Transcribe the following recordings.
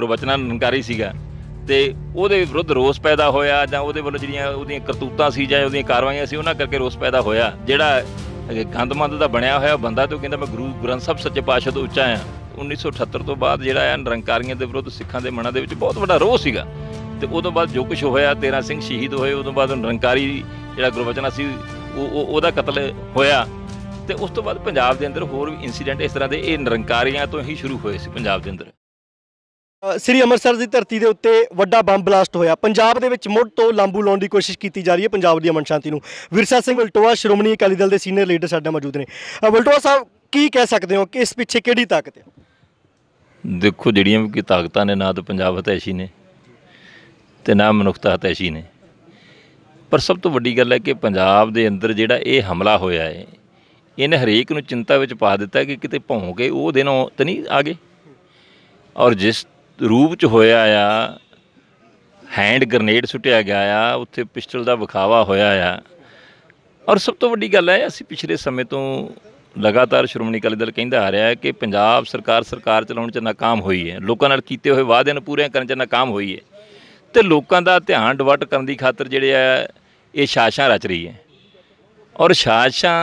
ਨੂੰ ਨਨਕਾਰੀ ਸੀਗਾ ਤੇ ਉਹਦੇ ਵਿਰੁੱਧ ਰੋਸ ਪੈਦਾ ਹੋਇਆ ਜਾਂ ਉਹਦੇ ਵੱਲੋਂ ਜਿਹੜੀਆਂ ਉਹਦੀਆਂ ਕਰਤੂਤਾਂ ਸੀ ਜਾਂ ਉਹਦੀਆਂ ਕਾਰਵਾਈਆਂ ਸੀ ਉਹਨਾਂ ਕਰਕੇ ਰੋਸ ਪੈਦਾ ਹੋਇਆ ਜਿਹੜਾ ਗੰਦਮੰਦ ਦਾ ਬਣਿਆ ਹੋਇਆ ਬੰਦਾ ਤੇ ਉਹ ਕਹਿੰਦਾ ਮੈਂ ਗੁਰੂ ਗ੍ਰੰਥ ਸਾਹਿਬ ਸੱਚੇ ਪਾਤਸ਼ਾਹ ਤੋਂ ਉੱਚਾ ਆ 1978 ਤੋਂ ਬਾਅਦ ਜਿਹੜਾ ਆ ਨਿਰੰਕਾਰੀਆਂ ਦੇ ਵਿਰੁੱਧ ਸਿੱਖਾਂ ਦੇ ਮਨਾਂ ਦੇ ਵਿੱਚ ਬਹੁਤ ਵੱਡਾ ਰੋਸ ਸੀਗਾ ਤੇ ਉਦੋਂ ਬਾਅਦ ਜੋ ਕੁਝ ਹੋਇਆ ਤੇਰਾ ਸਿੰਘ ਸ਼ਹੀਦ ਹੋਏ ਉਦੋਂ ਬਾਅਦ ਨਿਰੰਕਾਰੀ ਜਿਹੜਾ ਗੁਰਬਚਨਾ ਸੀ ਉਹ ਉਹਦਾ ਕਤਲ ਹੋਇਆ ਤੇ ਉਸ ਤੋਂ ਬਾਅਦ ਪੰਜਾਬ ਦੇ ਅੰਦਰ ਹੋਰ ਵੀ ਇਨਸੀਡੈਂਟ ਇਸ ਤਰ੍ਹਾਂ ਦੇ ਇਹ ਨਿਰੰਕਾਰੀਆਂ ਤੋਂ ਹੀ ਸ਼ੁਰੂ ਹੋਏ ਸੀ ਪੰਜਾਬ ਦੇ ਅੰਦਰ ਸ੍ਰੀ ਅੰਮ੍ਰਿਤਸਰ ਦੀ ਧਰਤੀ ਦੇ ਉੱਤੇ ਵੱਡਾ ਬੰਬ ਬਲਾਸਟ ਹੋਇਆ ਪੰਜਾਬ ਦੇ ਵਿੱਚ ਮੁੱਢ ਤੋਂ ਲਾਂਬੂ ਲਾਉਣ ਦੀ ਕੋਸ਼ਿਸ਼ ਕੀਤੀ ਜਾ ਰਹੀ ਹੈ ਪੰਜਾਬ ਦੀ ਅਮਨ ਸ਼ਾਂਤੀ ਨੂੰ ਵਿਰਸਾ ਸਿੰਘ ਵਲਟੋਆ ਸ਼੍ਰੋਮਣੀ ਅਕਾਲੀ ਦਲ ਦੇ ਸੀਨੀਅਰ ਲੀਡਰ ਸਾਡੇ ਮੌਜੂਦ ਨੇ ਵਲਟੋਆ ਸਾਹਿਬ ਕੀ ਕਹਿ ਸਕਦੇ ਹੋ ਕਿ ਇਸ ਪਿੱਛੇ ਕਿਹੜੀ ਤਾਕਤ ਹੈ ਦੇਖੋ ਜਿਹੜੀਆਂ ਵੀ ਤਾਕਤਾਂ ਨੇ ਨਾ ਤਾਂ ਪੰਜਾਬ ਹਤੈਸ਼ੀ ਨੇ ਤੇ ਨਾ ਮਨੁੱਖਤਾ ਹਤੈਸ਼ੀ ਨੇ ਪਰ ਸਭ ਤੋਂ ਵੱਡੀ ਗੱਲ ਹੈ ਕਿ ਪੰਜਾਬ ਦੇ ਅੰਦਰ ਜਿਹੜਾ ਇਹ ਹਮਲਾ ਹੋਇਆ ਹੈ ਇਹਨੇ ਹਰੇਕ ਨੂੰ ਚਿੰਤਾ ਵਿੱਚ ਪਾ ਦਿੱਤਾ ਕਿ ਕਿਤੇ ਭੌਂ ਕੇ ਉਹ ਦਿਨ ਤਾਂ ਨਹੀਂ ਆ ਗਏ ਔਰ ਜਿਸ ਰੂਪ ਚ ਹੋਇਆ ਆ ਹੈਂਡ ਗ੍ਰਨੇਡ ਸੁੱਟਿਆ ਗਿਆ ਆ ਉੱਥੇ ਪਿਸਟਲ ਦਾ ਵਿਖਾਵਾ ਹੋਇਆ ਆ ਔਰ ਸਭ ਤੋਂ ਵੱਡੀ ਗੱਲ ਹੈ ਅਸੀਂ ਪਿਛਲੇ ਸਮੇਂ ਤੋਂ ਲਗਾਤਾਰ ਸ਼੍ਰੋਮਣੀ ਅਕਾਲੀ ਦਲ ਕਹਿੰਦਾ ਆ ਰਿਹਾ ਹੈ ਕਿ ਪੰਜਾਬ ਸਰਕਾਰ ਸਰਕਾਰ ਚਲਾਉਣ 'ਚ ਨਾਕਾਮ ਹੋਈ ਹੈ ਲੋਕਾਂ ਨਾਲ ਕੀਤੇ ਹੋਏ ਵਾਅਦਿਆਂ ਨੂੰ ਪੂਰੇ ਕਰਨ 'ਚ ਨਾਕਾਮ ਹੋਈ ਹੈ ਤੇ ਲੋਕਾਂ ਦਾ ਧਿਆਨ ਡਿਵਰਟ ਕਰਨ ਦੀ ਖਾਤਰ ਜਿਹੜੇ ਆ ਇਹ ਸਾਸ਼ਾਂ ਰਚ ਰਹੀ ਹੈ ਔਰ ਸਾਸ਼ਾਂ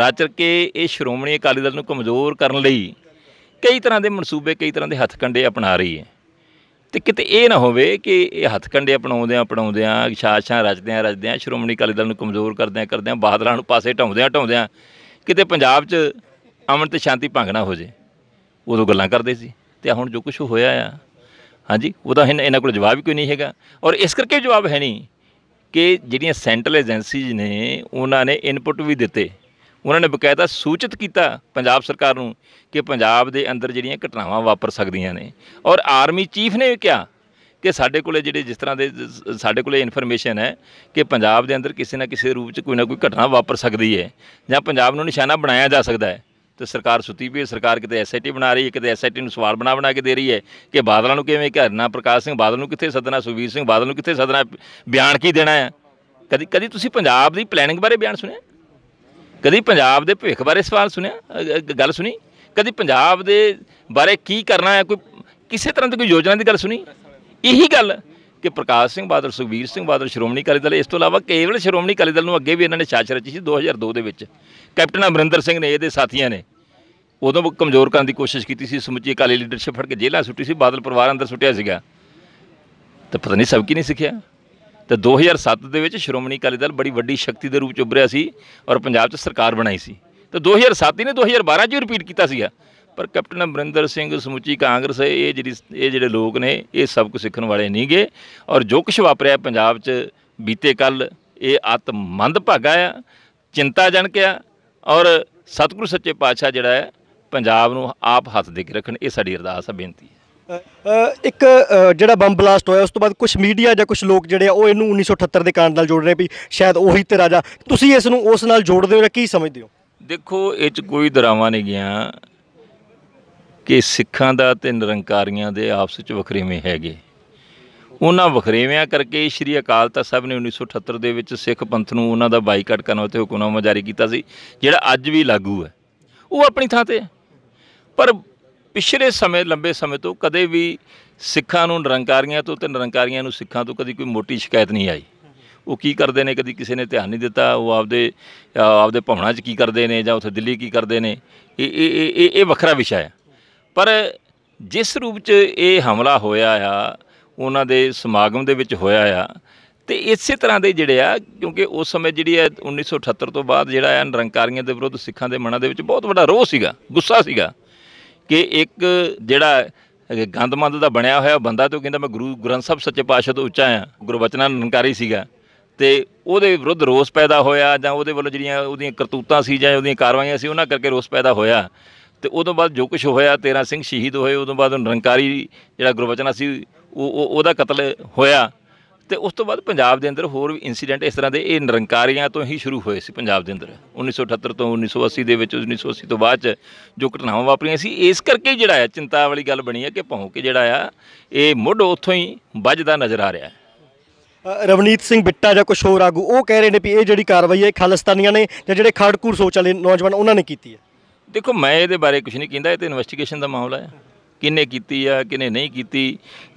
ਰਚ ਕੇ ਇਹ ਸ਼੍ਰੋਮਣੀ ਅਕਾਲੀ ਦਲ ਨੂੰ ਕਮਜ਼ੋਰ ਕਰਨ ਲਈ ਕਈ ਤਰ੍ਹਾਂ ਦੇ ਮਨਸੂਬੇ ਕਈ ਤਰ੍ਹਾਂ ਦੇ ਹੱਥਕੰਡੇ ਅਪਣਾ ਰਹੀ ਹੈ ਤੇ ਕਿਤੇ ਇਹ ਨਾ ਹੋਵੇ ਕਿ ਇਹ ਅਪਣਾਉਂਦੇ ਆ ਅਪਣਾਉਂਦਿਆਂ ਅਪਣਾਉਂਦਿਆਂ ਸਾਸ਼ਾਂ ਰਚਦੇ ਆ ਸ਼੍ਰੋਮਣੀ ਅਕਾਲੀ ਦਲ ਨੂੰ ਕਮਜ਼ੋਰ ਕਰਦੇ ਕਰਦੇ ਆ ਬਾਦਲਾਂ ਨੂੰ ਪਾਸੇ ਢਾਉਂਦੇ ਆ ਕਿਤੇ ਪੰਜਾਬ 'ਚ ਅਮਨ ਤੇ ਸ਼ਾਂਤੀ ਭੰਗ ਨਾ ਹੋ ਜੇ ਉਦੋਂ ਗੱਲਾਂ ਕਰਦੇ ਸੀ ਤੇ ਹੁਣ ਜੋ ਕੁਝ ਹੋਇਆ ਆ ਹਾਂਜੀ ਉਹਦਾ ਇਹਨਾਂ ਕੋਲ ਜਵਾਬ ਹੀ ਕੋਈ ਨਹੀਂ ਹੈਗਾ ਔਰ ਇਸ ਕਰਕੇ ਜਵਾਬ ਹੈ ਨਹੀਂ ਕਿ ਜਿਹੜੀਆਂ ਸੈਂਟਰਲ ਏਜੰਸੀਜ਼ ਨੇ ਉਹਨਾਂ ਨੇ ਇਨਪੁਟ ਵੀ ਦਿੱਤੇ ਉਹਨਾਂ ਨੇ ਬਕਾਇਦਾ ਸੂਚਿਤ ਕੀਤਾ ਪੰਜਾਬ ਸਰਕਾਰ ਨੂੰ ਕਿ ਪੰਜਾਬ ਦੇ ਅੰਦਰ ਜਿਹੜੀਆਂ ਘਟਨਾਵਾਂ ਵਾਪਰ ਸਕਦੀਆਂ ਨੇ ਔਰ ਆਰਮੀ ਚੀਫ ਨੇ ਕਿਹਾ ਕਿ ਸਾਡੇ ਕੋਲੇ ਜਿਹੜੇ ਜਿਸ ਤਰ੍ਹਾਂ ਦੇ ਸਾਡੇ ਕੋਲੇ ਇਨਫੋਰਮੇਸ਼ਨ ਹੈ ਕਿ ਪੰਜਾਬ ਦੇ ਅੰਦਰ ਕਿਸੇ ਨਾ ਕਿਸੇ ਰੂਪ 'ਚ ਕੋਈ ਨਾ ਕੋਈ ਘਟਨਾ ਵਾਪਰ ਸਕਦੀ ਹੈ ਜਾਂ ਪੰਜਾਬ ਨੂੰ ਨਿਸ਼ਾਨਾ ਬਣਾਇਆ ਜਾ ਸਕਦਾ ਹੈ ਤੇ ਸਰਕਾਰ ਸੁਤੀ ਵੀ ਸਰਕਾਰ ਕਿਤੇ ਐਸਆਈਟੀ ਬਣਾ ਰਹੀ ਹੈ ਕਿਤੇ ਐਸਆਈਟੀ ਨੂੰ ਸਵਾਲ ਬਣਾ ਬਣਾ ਕੇ ਦੇ ਰਹੀ ਹੈ ਕਿ ਬਾਦਲਾਂ ਨੂੰ ਕਿਵੇਂ ਘਰਨਾ ਪ੍ਰਕਾਸ਼ ਸਿੰਘ ਬਾਦਲ ਨੂੰ ਕਿੱਥੇ ਸਦਨਾ ਸੁਖਵੀਰ ਸਿੰਘ ਬਾਦਲ ਨੂੰ ਕਿੱਥੇ ਸਦਨਾ ਬਿਆਨ ਕੀ ਦੇਣਾ ਹੈ ਕਦੀ ਕਦੀ ਤੁਸੀਂ ਪੰਜਾਬ ਦੀ ਪਲੈਨਿੰਗ ਬਾਰੇ ਬਿਆਨ ਸੁਣਿਆ ਕਦੀ ਪੰਜਾਬ ਦੇ ਭਵਿੱਖ ਬਾਰੇ ਸਵਾਲ ਸੁਣਿਆ ਗੱਲ ਸੁਣੀ ਕਦੀ ਪੰਜਾਬ ਦੇ ਬਾਰੇ ਕੀ ਕਰਨਾ ਹੈ ਕੋਈ ਕਿਸੇ ਤਰ੍ਹਾਂ ਦੀ ਕੋਈ ਯੋਜਨਾ ਦੀ ਗੱਲ ਸੁਣੀ ਇਹੀ ਗੱਲ ਕਿ ਪ੍ਰਕਾਸ਼ ਸਿੰਘ ਬਾਦਲ ਸੁਖਵੀਰ ਸਿੰਘ ਬਾਦਲ ਸ਼੍ਰੋਮਣੀ ਅਕਾਲੀ ਦਲ ਇਸ ਤੋਂ ਇਲਾਵਾ ਕੇਵਲ ਸ਼੍ਰੋਮਣੀ ਅਕਾਲੀ ਦਲ ਨੂੰ ਅੱਗੇ ਵੀ ਇਹਨਾਂ ਨੇ ਸਾਥ ਰਚੀ ਸੀ 2002 ਦੇ ਵਿੱਚ ਕੈਪਟਨ ਅਮਰਿੰਦਰ ਸਿੰਘ ਨੇ ਇਹਦੇ ਸਾਥੀਆਂ ਨੇ ਉਦੋਂ ਕਮਜ਼ੋਰ ਕਰਨ ਦੀ ਕੋਸ਼ਿਸ਼ ਕੀਤੀ ਸੀ ਸਮੁੱਚੀ ਅਕਾਲੀ ਲੀਡਰਸ਼ਿਪ ਫੜ ਕੇ ਜੇਲ੍ਹਾਂ ਸੁੱਟੀ ਸੀ ਬਾਦਲ ਪਰਿਵਾਰ ਅੰਦਰ ਸੁੱਟਿਆ ਸੀਗਾ ਤਾਂ ਪਤਾ ਨਹੀਂ ਸਭ ਕੀ ਨਹੀਂ ਸਿੱਖਿਆ ਤੇ 2007 ਦੇ ਵਿੱਚ ਸ਼੍ਰੋਮਣੀ ਅਕਾਲੀ ਦਲ ਬੜੀ ਵੱਡੀ ਸ਼ਕਤੀ ਦੇ ਰੂਪ ਚ ਉੱਭਰਿਆ ਸੀ ਔਰ ਪੰਜਾਬ 'ਚ ਸਰਕਾਰ ਬਣਾਈ ਸੀ ਤੇ 2007 ਹੀ ਨੇ 2012 'ਚ ਰਿਪੀਟ ਕੀਤਾ ਸੀਗਾ ਪਰ ਕੈਪਟਨ ਅਮਰਿੰਦਰ ਸਿੰਘ ਸਮੁੱਚੀ ਕਾਂਗਰਸ ਇਹ ਜਿਹੜੀ ਇਹ ਜਿਹੜੇ ਲੋਕ ਨੇ ਇਹ ਸਭ ਕੁਝ ਸਿੱਖਣ ਵਾਲੇ ਨਹੀਂਗੇ ਔਰ ਜੋ ਕੁਝ ਵਾਪਰਿਆ ਪੰਜਾਬ 'ਚ ਬੀਤੇ ਕੱਲ ਇਹ ਆਤਮੰਦ ਭਾਗਾ ਆ ਚਿੰਤਾਜਨਕ ਆ ਔਰ ਸਤਿਗੁਰੂ ਸੱਚੇ ਪਾਤਸ਼ਾਹ ਜਿਹੜਾ ਹੈ ਪੰਜਾਬ ਨੂੰ ਆਪ ਹੱਥ ਦੇ ਕੇ ਰੱਖਣ ਇਹ ਸਾਡੀ ਅਰਦਾਸ ਆ ਬੇਨਤੀ ਹੈ ਇੱਕ ਜਿਹੜਾ ਬੰਬ ਬਲਾਸਟ ਹੋਇਆ ਉਸ ਤੋਂ ਬਾਅਦ ਕੁਝ ਮੀਡੀਆ ਜਾਂ ਕੁਝ ਲੋਕ ਜਿਹੜੇ ਆ ਉਹ ਇਹਨੂੰ 1978 ਦੇ ਕਾਂਡ ਨਾਲ ਜੋੜ ਰਹੇ ਵੀ ਸ਼ਾਇਦ ਉਹੀ ਤੇ ਰਾਜਾ ਤੁਸੀਂ ਇਸ ਨੂੰ ਉਸ ਨਾਲ ਜੋੜਦੇ ਹੋ ਜਾਂ ਕੀ ਸਮਝਦੇ ਹੋ ਦੇਖੋ ਇਹ ਚ ਕੋਈ ਦਰਾਵਾ ਨਹੀਂ ਗਿਆ ਕਿ ਸਿੱਖਾਂ ਦਾ ਤੇ ਨਿਰੰਕਾਰੀਆਂ ਦੇ ਆਪਸ ਵਿੱਚ ਵਖਰੇਵੇਂ ਹੈਗੇ ਉਹਨਾਂ ਵਖਰੇਵਿਆਂ ਕਰਕੇ ਸ਼੍ਰੀ ਅਕਾਲ ਤਖਤ ਸਾਹਿਬ ਨੇ 1978 ਦੇ ਵਿੱਚ ਸਿੱਖ ਪੰਥ ਨੂੰ ਉਹਨਾਂ ਦਾ ਬਾਈਕਾਟ ਕਰਨ ਵਾਸਤੇ ਹੁਕਮਨਾਮਾ ਜਾਰੀ ਕੀਤਾ ਸੀ ਜਿਹੜਾ ਅੱਜ ਵੀ ਲਾਗੂ ਹੈ ਉਹ ਆਪਣੀ ਥਾਂ ਤੇ ਪਰ ਪਿਛਲੇ ਸਮੇਂ ਲੰਬੇ ਸਮੇਂ ਤੋਂ ਕਦੇ ਵੀ ਸਿੱਖਾਂ ਨੂੰ ਨਿਰੰਕਾਰੀਆਂ ਤੋਂ ਤੇ ਨਿਰੰਕਾਰੀਆਂ ਨੂੰ ਸਿੱਖਾਂ ਤੋਂ ਕਦੀ ਕੋਈ ਮੋਟੀ ਸ਼ਿਕਾਇਤ ਨਹੀਂ ਆਈ ਉਹ ਕੀ ਕਰਦੇ ਨੇ ਕਦੀ ਕਿਸੇ ਨੇ ਧਿਆਨ ਨਹੀਂ ਦਿੱਤਾ ਉਹ ਆਪਦੇ ਆਪਦੇ ਭਵਨਾਂ 'ਚ ਕੀ ਕਰਦੇ ਨੇ ਜਾਂ ਉੱਥੇ ਦਿੱਲੀ ਕੀ ਕਰਦੇ ਨੇ ਇਹ ਇਹ ਇਹ ਇਹ ਵੱਖਰਾ ਵਿਸ਼ਾ ਹੈ ਪਰ ਜਿਸ ਰੂਪ 'ਚ ਇਹ ਹਮਲਾ ਹੋਇਆ ਆ ਉਹਨਾਂ ਦੇ ਸਮਾਗਮ ਦੇ ਵਿੱਚ ਹੋਇਆ ਆ ਤੇ ਇਸੇ ਤਰ੍ਹਾਂ ਦੇ ਜਿਹੜੇ ਆ ਕਿਉਂਕਿ ਉਸ ਸਮੇਂ ਜਿਹੜੀ ਹੈ 1978 ਤੋਂ ਬਾਅਦ ਜਿਹੜਾ ਆ ਨਿਰੰਕਾਰੀਆਂ ਦੇ ਵਿਰੁੱਧ ਸਿੱਖਾਂ ਦੇ ਮਨਾਂ ਦੇ ਵਿੱਚ ਬਹੁਤ ਵੱਡਾ ਰੋਹ ਸੀਗਾ ਗੁੱਸਾ ਸੀਗਾ ਕਿ ਇੱਕ ਜਿਹੜਾ ਗੰਦਮੰਦ ਦਾ ਬਣਿਆ ਹੋਇਆ ਬੰਦਾ ਤੇ ਉਹ ਕਹਿੰਦਾ ਮੈਂ ਗੁਰੂ ਗ੍ਰੰਥ ਸਾਹਿਬ ਸੱਚੇ ਪਾਤਸ਼ਾਹ ਤੋਂ ਉੱਚਾ ਆ ਗੁਰਵਚਨਾਂ ਨਨਕਾਰੀ ਸੀਗਾ ਤੇ ਉਹਦੇ ਵਿਰੁੱਧ ਰੋਸ ਪੈਦਾ ਹੋਇਆ ਜਾਂ ਉਹਦੇ ਵੱਲੋਂ ਜਿਹੜੀਆਂ ਉਹਦੀਆਂ ਕਰਤੂਤਾਂ ਸੀ ਜਾਂ ਉਹਦੀਆਂ ਕਾਰਵਾਈਆਂ ਸੀ ਉਹਨਾਂ ਕਰਕੇ ਰੋਸ ਪੈਦਾ ਹੋਇਆ ਤੇ ਉਦੋਂ ਬਾਅਦ ਜੋ ਕੁਝ ਹੋਇਆ 13 ਸਿੰਘ ਸ਼ਹੀਦ ਹੋਏ ਉਦੋਂ ਬਾਅਦ ਨਿਰੰਕਾਰੀ ਜਿਹੜਾ ਗੁਰਵਚਨਾ ਸੀ ਉਹ ਉਹਦਾ ਕਤਲ ਹੋਇਆ ਤੇ ਉਸ ਤੋਂ ਬਾਅਦ ਪੰਜਾਬ ਦੇ ਅੰਦਰ ਹੋਰ ਵੀ ਇਨਸੀਡੈਂਟ ਇਸ ਤਰ੍ਹਾਂ ਦੇ ਇਹ ਨਿਰੰਕਾਰੀਆਂ ਤੋਂ ਹੀ ਸ਼ੁਰੂ ਹੋਏ ਸੀ ਪੰਜਾਬ ਦੇ ਅੰਦਰ 1978 ਤੋਂ 1980 ਦੇ ਵਿੱਚ 1980 ਤੋਂ ਬਾਅਦ ਚ ਜੋ ਘਟਨਾਵਾਂ ਵਾਪਰੀਆਂ ਸੀ ਇਸ ਕਰਕੇ ਜਿਹੜਾ ਹੈ ਚਿੰਤਾ ਵਾਲੀ ਗੱਲ ਬਣੀ ਹੈ ਕਿ ਭੌਂਕੇ ਜਿਹੜਾ ਆ ਇਹ ਮੁੱਢ ਉੱਥੋਂ ਹੀ ਵੱਜਦਾ ਨਜ਼ਰ ਆ ਰਿਹਾ ਹੈ ਰਵਨੀਤ ਸਿੰਘ ਬਿੱਟਾ ਜਾਂ ਕੁਝ ਹੋਰ ਆਗੂ ਉਹ ਕਹਿ ਰਹੇ ਨੇ ਵੀ ਇਹ ਜਿਹੜੀ ਕਾਰਵਾਈ ਹੈ ਖਾਲਸਤਾਨੀਆਂ ਨੇ ਜਾਂ ਜਿਹੜੇ ਖੜਕੂਰ ਸੋਚ ਵਾਲੇ ਨੌਜਵਾਨ ਉਹਨਾਂ ਨੇ ਕੀਤੀ ਹੈ ਦੇਖੋ ਮੈਂ ਇਹਦੇ ਬਾਰੇ ਕੁਝ ਨਹੀਂ ਕਹਿੰਦਾ ਇਹ ਤੇ ਇਨਵੈਸਟੀਗੇਸ਼ਨ ਦਾ ਮਾਮਲਾ ਹੈ ਕਿਹਨੇ ਕੀਤੀ ਆ ਕਿਹਨੇ ਨਹੀਂ ਕੀਤੀ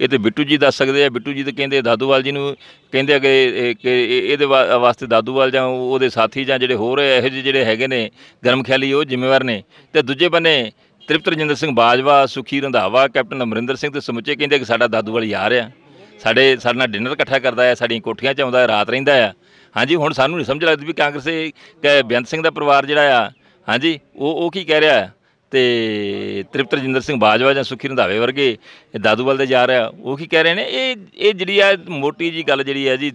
ਇਹ ਤੇ ਬਿੱਟੂ ਜੀ ਦੱਸ ਸਕਦੇ ਆ ਬਿੱਟੂ ਜੀ ਤੇ ਕਹਿੰਦੇ ਦਾਦੂਵਾਲ ਜੀ ਨੂੰ ਕਹਿੰਦੇ ਅਗੇ ਇਹਦੇ ਵਾਸਤੇ ਦਾਦੂਵਾਲ ਜਾਂ ਉਹਦੇ ਸਾਥੀ ਜਾਂ ਜਿਹੜੇ ਹੋਰ ਇਹੋ ਜਿਹੇ ਜਿਹੜੇ ਹੈਗੇ ਨੇ ਗਰਮ ਖਿਆਲੀ ਉਹ ਜ਼ਿੰਮੇਵਾਰ ਨੇ ਤੇ ਦੂਜੇ ਬੰਨੇ ਤ੍ਰਿਪਤ ਰਜਿੰਦਰ ਸਿੰਘ ਬਾਜਵਾ ਸੁਖੀ ਰੰਧਾਵਾ ਕੈਪਟਨ ਅਮਰਿੰਦਰ ਸਿੰਘ ਤੇ ਸਮੁੱਚੇ ਕਹਿੰਦੇ ਕਿ ਸਾਡਾ ਦਾਦੂਵਾਲ ਯਾਰ ਆ ਸਾਡੇ ਸਾਡੇ ਨਾਲ ਡਿਨਰ ਇਕੱਠਾ ਕਰਦਾ ਆ ਸਾਡੀਆਂ ਕੋਠੀਆਂ 'ਚ ਆਉਂਦਾ ਆ ਰਾਤ ਰਹਿੰਦਾ ਆ ਹਾਂਜੀ ਹੁਣ ਸਾਨੂੰ ਨਹੀਂ ਸਮਝ ਲੱਗਦੀ ਵੀ ਕਾਂਗਰਸ ਬੇਅੰਤ ਸਿੰਘ ਦਾ ਪਰਿਵਾਰ ਜਿਹੜਾ ਆ ਹਾਂਜੀ ਉਹ ਉਹ ਕੀ ਕਹਿ ਰਿਹਾ ਆ ਤੇ ਤ੍ਰਿਪਤ ਰਜਿੰਦਰ ਸਿੰਘ ਬਾਜਵਾ ਜਾਂ ਸੁਖੀ ਰੰਧਾਵੇ ਵਰਗੇ ਦਾਦੂਵਾਲ ਦੇ ਜਾ ਰਿਹਾ ਉਹ ਕੀ ਕਹਿ ਰਹੇ ਨੇ ਇਹ ਇਹ ਜਿਹੜੀ ਆ ਮੋਟੀ ਜੀ ਗੱਲ ਜਿਹੜੀ ਹੈ ਜੀ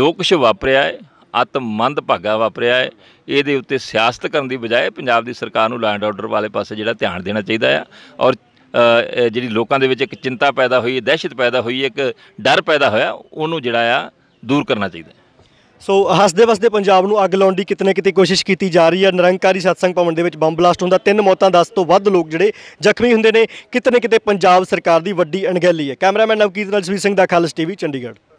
ਜੋ ਕੁਝ ਵਾਪਰਿਆ ਹੈ ਆਤਮੰਦ ਭਾਗਾ ਵਾਪਰਿਆ ਹੈ ਇਹਦੇ ਉੱਤੇ ਸਿਆਸਤ ਕਰਨ ਦੀ ਬਜਾਏ ਪੰਜਾਬ ਦੀ ਸਰਕਾਰ ਨੂੰ ਲੈਂਡ ਆਰਡਰ ਵਾਲੇ ਪਾਸੇ ਜਿਹੜਾ ਧਿਆਨ ਦੇਣਾ ਚਾਹੀਦਾ ਆ ਔਰ ਜਿਹੜੀ ਲੋਕਾਂ ਦੇ ਵਿੱਚ ਇੱਕ ਚਿੰਤਾ ਪੈਦਾ ਹੋਈ ਹੈ ਦਹਿਸ਼ਤ ਪੈਦਾ ਹੋਈ ਹੈ ਇੱਕ ਡਰ ਪੈਦਾ ਹੋਇਆ ਉਹਨੂੰ ਜਿਹੜਾ ਆ ਦੂਰ ਕਰਨਾ ਚਾਹੀਦਾ ਸੋ ਹੱਸਦੇ ਵਸਦੇ ਪੰਜਾਬ ਨੂੰ ਅੱਗ ਲਾਉਣ ਦੀ ਕਿਤਨੇ ਕਿਤੇ ਕੋਸ਼ਿਸ਼ ਕੀਤੀ ਜਾ ਰਹੀ ਹੈ ਨਿਰੰਕਾਰੀ ਸਤਸੰਗ ਭਵਨ ਦੇ ਵਿੱਚ ਬੰਬ ਬਲਾਸਟ ਹੁੰਦਾ ਤਿੰਨ ਮੌਤਾਂ 10 ਤੋਂ ਵੱਧ ਲੋਕ ਜਿਹੜੇ ਜ਼ਖਮੀ ਹੁੰਦੇ ਨੇ ਕਿਤਨੇ ਕਿਤੇ ਪੰਜਾਬ ਸਰਕਾਰ ਦੀ ਵੱਡੀ ਅਣਗਹਿਲੀ ਹੈ ਕੈਮਰਾਮੈਨ ਨਵਕੀਤ ਨਾਲ ਜਸਵੀਰ ਸਿੰਘ ਦਾ ਖਾਲਸ ਟੀਵੀ ਚੰਡੀਗੜ੍ਹ